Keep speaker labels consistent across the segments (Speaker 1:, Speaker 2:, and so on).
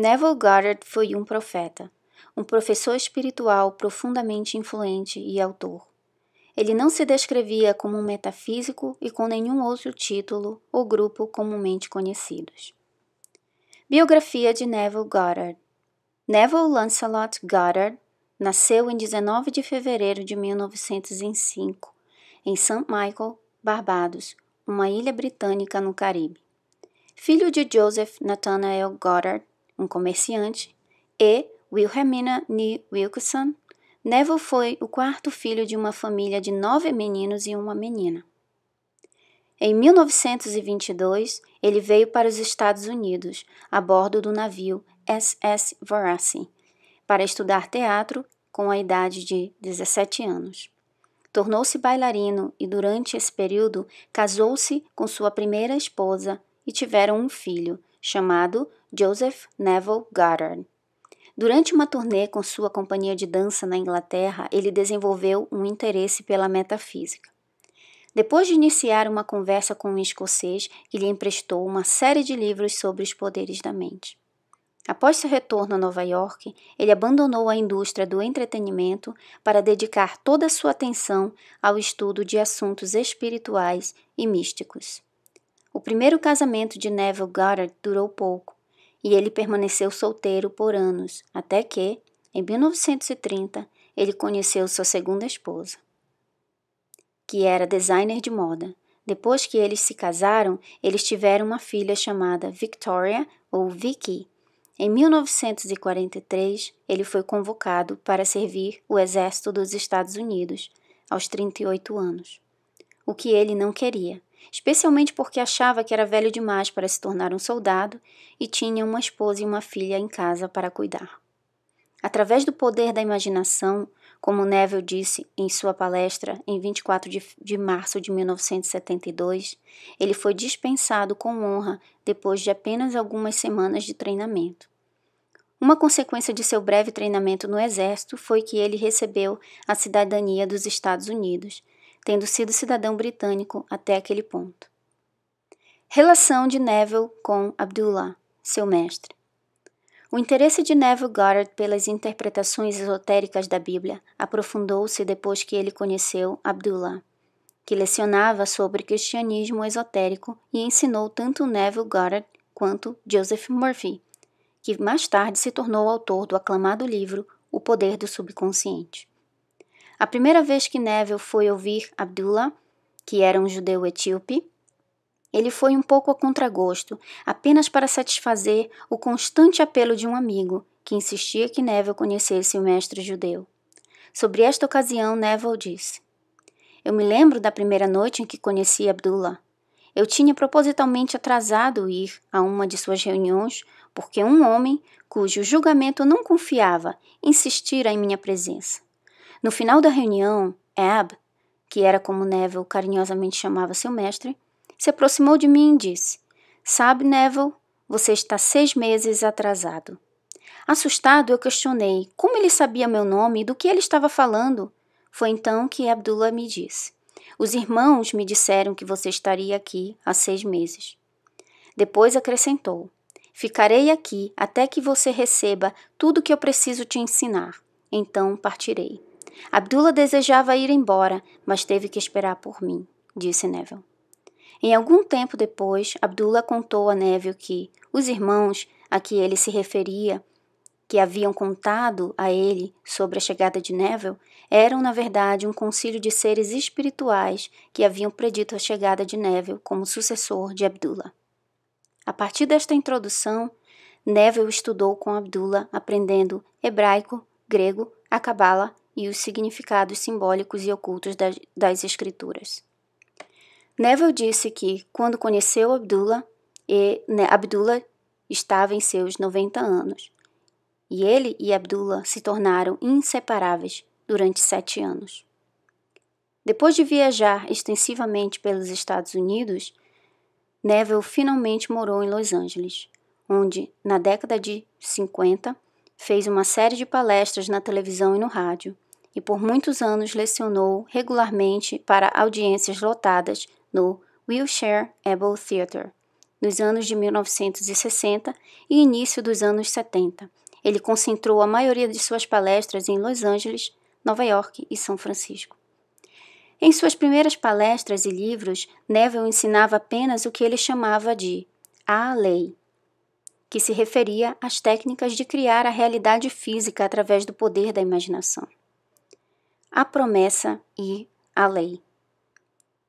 Speaker 1: Neville Goddard foi um profeta, um professor espiritual profundamente influente e autor. Ele não se descrevia como um metafísico e com nenhum outro título ou grupo comumente conhecidos. Biografia de Neville Goddard Neville Lancelot Goddard nasceu em 19 de fevereiro de 1905, em St. Michael, Barbados, uma ilha britânica no Caribe. Filho de Joseph Nathanael Goddard um comerciante, e Wilhelmina N. Wilkinson. Neville foi o quarto filho de uma família de nove meninos e uma menina. Em 1922, ele veio para os Estados Unidos a bordo do navio SS Voracy para estudar teatro com a idade de 17 anos. Tornou-se bailarino e, durante esse período, casou-se com sua primeira esposa e tiveram um filho, chamado Joseph Neville Goddard. Durante uma turnê com sua companhia de dança na Inglaterra, ele desenvolveu um interesse pela metafísica. Depois de iniciar uma conversa com um escocês que lhe emprestou uma série de livros sobre os poderes da mente. Após seu retorno a Nova York, ele abandonou a indústria do entretenimento para dedicar toda a sua atenção ao estudo de assuntos espirituais e místicos. O primeiro casamento de Neville Goddard durou pouco, e ele permaneceu solteiro por anos, até que, em 1930, ele conheceu sua segunda esposa, que era designer de moda. Depois que eles se casaram, eles tiveram uma filha chamada Victoria ou Vicky. Em 1943, ele foi convocado para servir o exército dos Estados Unidos, aos 38 anos, o que ele não queria especialmente porque achava que era velho demais para se tornar um soldado e tinha uma esposa e uma filha em casa para cuidar. Através do poder da imaginação, como Neville disse em sua palestra em 24 de, de março de 1972, ele foi dispensado com honra depois de apenas algumas semanas de treinamento. Uma consequência de seu breve treinamento no Exército foi que ele recebeu a cidadania dos Estados Unidos, tendo sido cidadão britânico até aquele ponto. Relação de Neville com Abdullah, seu mestre. O interesse de Neville Goddard pelas interpretações esotéricas da Bíblia aprofundou-se depois que ele conheceu Abdullah, que lecionava sobre cristianismo esotérico e ensinou tanto Neville Goddard quanto Joseph Murphy, que mais tarde se tornou autor do aclamado livro O Poder do Subconsciente. A primeira vez que Neville foi ouvir Abdullah, que era um judeu etíope, ele foi um pouco a contragosto, apenas para satisfazer o constante apelo de um amigo, que insistia que Neville conhecesse o mestre judeu. Sobre esta ocasião, Neville disse: Eu me lembro da primeira noite em que conheci Abdullah. Eu tinha propositalmente atrasado ir a uma de suas reuniões porque um homem, cujo julgamento não confiava, insistira em minha presença. No final da reunião, Ab, que era como Neville carinhosamente chamava seu mestre, se aproximou de mim e disse: Sabe, Neville, você está seis meses atrasado. Assustado, eu questionei como ele sabia meu nome e do que ele estava falando. Foi então que Abdullah me disse: Os irmãos me disseram que você estaria aqui há seis meses. Depois acrescentou: Ficarei aqui até que você receba tudo que eu preciso te ensinar. Então partirei. Abdullah desejava ir embora, mas teve que esperar por mim, disse Neville. Em algum tempo depois, Abdullah contou a Neville que os irmãos a que ele se referia, que haviam contado a ele sobre a chegada de Neville, eram na verdade um concílio de seres espirituais que haviam predito a chegada de Neville como sucessor de Abdullah. A partir desta introdução, Neville estudou com Abdullah, aprendendo hebraico, grego, a cabala e os significados simbólicos e ocultos das, das escrituras. Neville disse que, quando conheceu Abdullah, e, né, Abdullah estava em seus 90 anos, e ele e Abdullah se tornaram inseparáveis durante sete anos. Depois de viajar extensivamente pelos Estados Unidos, Neville finalmente morou em Los Angeles, onde, na década de 50, fez uma série de palestras na televisão e no rádio, e por muitos anos lecionou regularmente para audiências lotadas no Wilshire Abel Theatre, nos anos de 1960 e início dos anos 70. Ele concentrou a maioria de suas palestras em Los Angeles, Nova York e São Francisco. Em suas primeiras palestras e livros, Neville ensinava apenas o que ele chamava de a lei, que se referia às técnicas de criar a realidade física através do poder da imaginação. A promessa e a lei.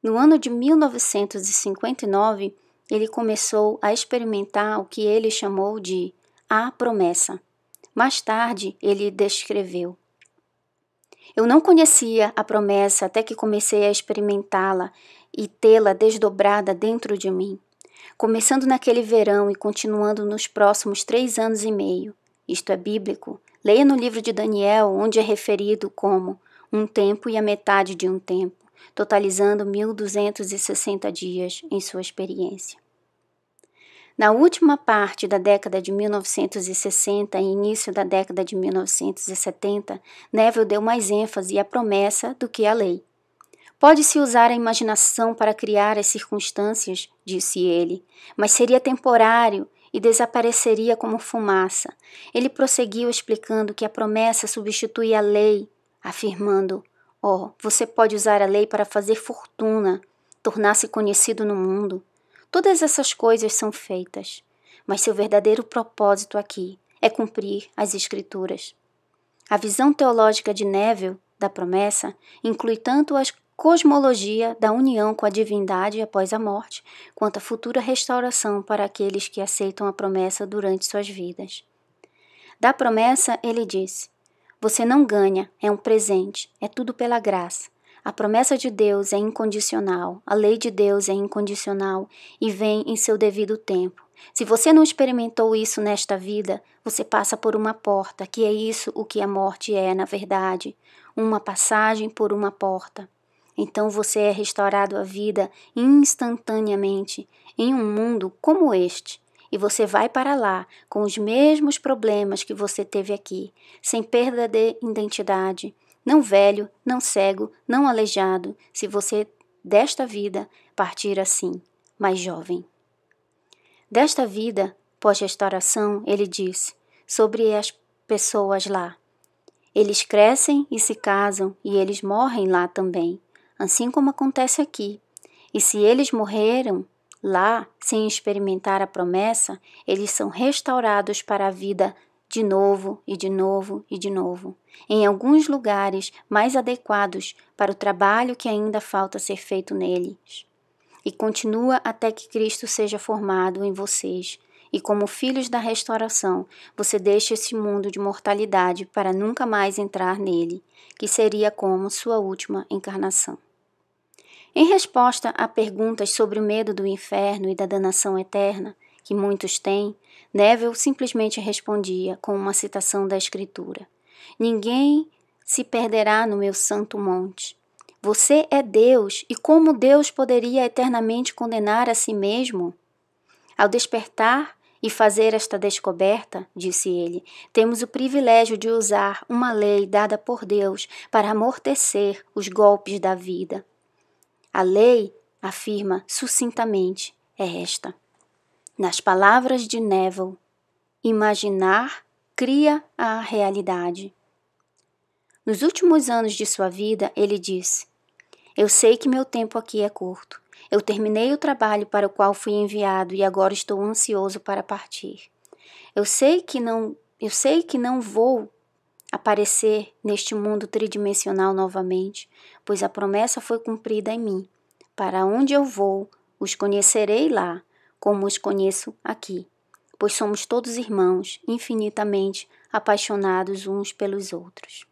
Speaker 1: No ano de 1959, ele começou a experimentar o que ele chamou de a promessa. Mais tarde, ele descreveu: Eu não conhecia a promessa até que comecei a experimentá-la e tê-la desdobrada dentro de mim começando naquele verão e continuando nos próximos três anos e meio. Isto é bíblico. Leia no livro de Daniel, onde é referido como um tempo e a metade de um tempo, totalizando 1260 dias em sua experiência. Na última parte da década de 1960 e início da década de 1970, Neville deu mais ênfase à promessa do que à lei. Pode-se usar a imaginação para criar as circunstâncias, disse ele, mas seria temporário e desapareceria como fumaça. Ele prosseguiu explicando que a promessa substitui a lei, afirmando: Oh, você pode usar a lei para fazer fortuna, tornar-se conhecido no mundo. Todas essas coisas são feitas, mas seu verdadeiro propósito aqui é cumprir as Escrituras. A visão teológica de Neville da promessa inclui tanto as cosmologia da união com a divindade após a morte, quanto à futura restauração para aqueles que aceitam a promessa durante suas vidas. Da promessa, ele disse: Você não ganha, é um presente, é tudo pela graça. A promessa de Deus é incondicional, a lei de Deus é incondicional e vem em seu devido tempo. Se você não experimentou isso nesta vida, você passa por uma porta, que é isso o que a morte é, na verdade, uma passagem por uma porta. Então você é restaurado à vida instantaneamente em um mundo como este. E você vai para lá com os mesmos problemas que você teve aqui, sem perda de identidade, não velho, não cego, não aleijado, se você desta vida partir assim, mais jovem. Desta vida, pós-restauração, ele disse sobre as pessoas lá. Eles crescem e se casam, e eles morrem lá também assim como acontece aqui. E se eles morreram lá sem experimentar a promessa, eles são restaurados para a vida de novo e de novo e de novo, em alguns lugares mais adequados para o trabalho que ainda falta ser feito neles. E continua até que Cristo seja formado em vocês. E como filhos da restauração, você deixa esse mundo de mortalidade para nunca mais entrar nele, que seria como sua última encarnação. Em resposta a perguntas sobre o medo do inferno e da danação eterna, que muitos têm, Neville simplesmente respondia com uma citação da Escritura: Ninguém se perderá no meu santo monte. Você é Deus, e como Deus poderia eternamente condenar a si mesmo? Ao despertar e fazer esta descoberta, disse ele, temos o privilégio de usar uma lei dada por Deus para amortecer os golpes da vida. A lei, afirma sucintamente, é esta. Nas palavras de Neville, imaginar cria a realidade. Nos últimos anos de sua vida, ele disse: Eu sei que meu tempo aqui é curto. Eu terminei o trabalho para o qual fui enviado e agora estou ansioso para partir. Eu sei que não, eu sei que não vou aparecer neste mundo tridimensional novamente, pois a promessa foi cumprida em mim. Para onde eu vou, os conhecerei lá, como os conheço aqui, pois somos todos irmãos, infinitamente apaixonados uns pelos outros.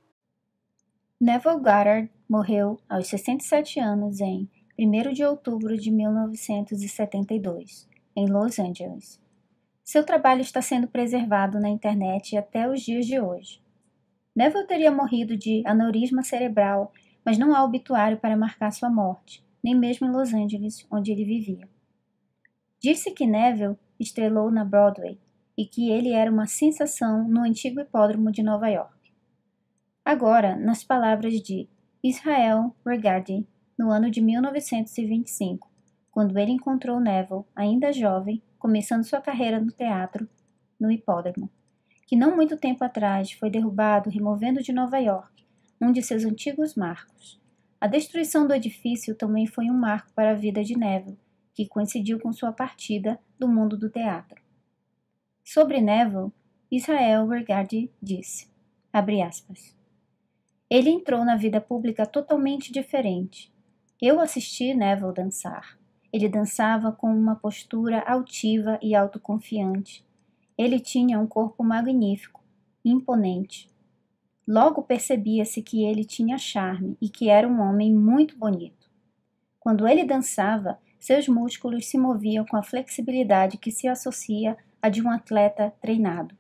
Speaker 1: Neville Goddard morreu aos 67 anos em 1 de outubro de 1972, em Los Angeles. Seu trabalho está sendo preservado na internet até os dias de hoje. Neville teria morrido de aneurisma cerebral, mas não há obituário para marcar sua morte, nem mesmo em Los Angeles, onde ele vivia. Diz-se que Neville estrelou na Broadway e que ele era uma sensação no antigo hipódromo de Nova York. Agora, nas palavras de Israel Regardi, no ano de 1925, quando ele encontrou Neville, ainda jovem, começando sua carreira no teatro, no hipódromo que não muito tempo atrás foi derrubado removendo de Nova York um de seus antigos marcos. A destruição do edifício também foi um marco para a vida de Neville, que coincidiu com sua partida do mundo do teatro. Sobre Neville, Israel Regardi disse, aspas, ele entrou na vida pública totalmente diferente. Eu assisti Neville dançar. Ele dançava com uma postura altiva e autoconfiante, ele tinha um corpo magnífico, imponente. Logo percebia-se que ele tinha charme e que era um homem muito bonito. Quando ele dançava, seus músculos se moviam com a flexibilidade que se associa à de um atleta treinado.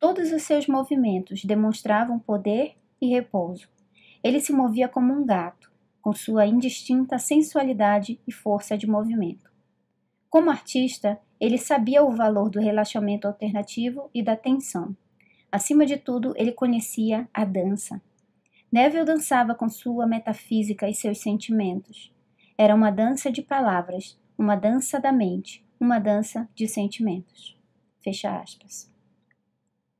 Speaker 1: Todos os seus movimentos demonstravam poder e repouso. Ele se movia como um gato, com sua indistinta sensualidade e força de movimento. Como artista, ele sabia o valor do relaxamento alternativo e da tensão. Acima de tudo, ele conhecia a dança. Neville dançava com sua metafísica e seus sentimentos. Era uma dança de palavras, uma dança da mente, uma dança de sentimentos. Fecha aspas.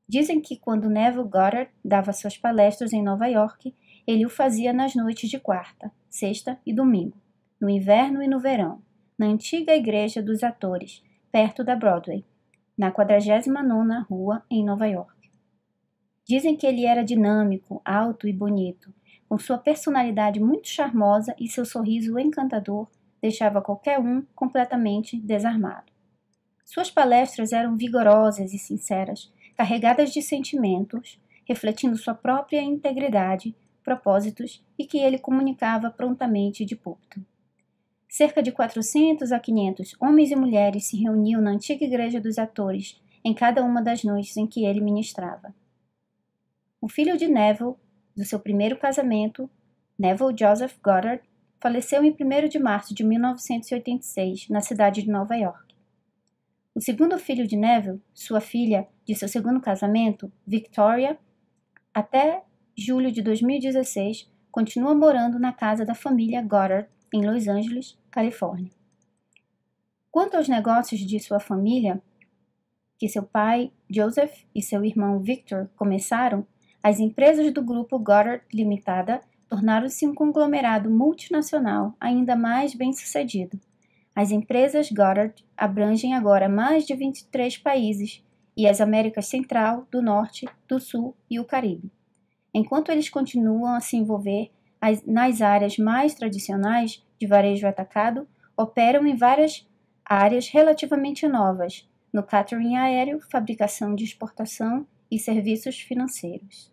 Speaker 1: Dizem que quando Neville Goddard dava suas palestras em Nova York, ele o fazia nas noites de quarta, sexta e domingo, no inverno e no verão, na antiga Igreja dos Atores, perto da Broadway, na 49ª Rua, em Nova York. Dizem que ele era dinâmico, alto e bonito, com sua personalidade muito charmosa e seu sorriso encantador deixava qualquer um completamente desarmado. Suas palestras eram vigorosas e sinceras, carregadas de sentimentos, refletindo sua própria integridade, propósitos e que ele comunicava prontamente de púlpito. Cerca de 400 a 500 homens e mulheres se reuniam na antiga igreja dos atores em cada uma das noites em que ele ministrava. O filho de Neville, do seu primeiro casamento, Neville Joseph Goddard, faleceu em 1 de março de 1986, na cidade de Nova York. O segundo filho de Neville, sua filha de seu segundo casamento, Victoria, até julho de 2016, continua morando na casa da família Goddard em Los Angeles, Califórnia. Quanto aos negócios de sua família, que seu pai, Joseph, e seu irmão Victor começaram, as empresas do grupo Goddard Limitada tornaram-se um conglomerado multinacional ainda mais bem-sucedido. As empresas Goddard abrangem agora mais de 23 países e as Américas Central, do Norte, do Sul e o Caribe. Enquanto eles continuam a se envolver nas áreas mais tradicionais de varejo atacado, operam em várias áreas relativamente novas, no catering aéreo, fabricação de exportação e serviços financeiros.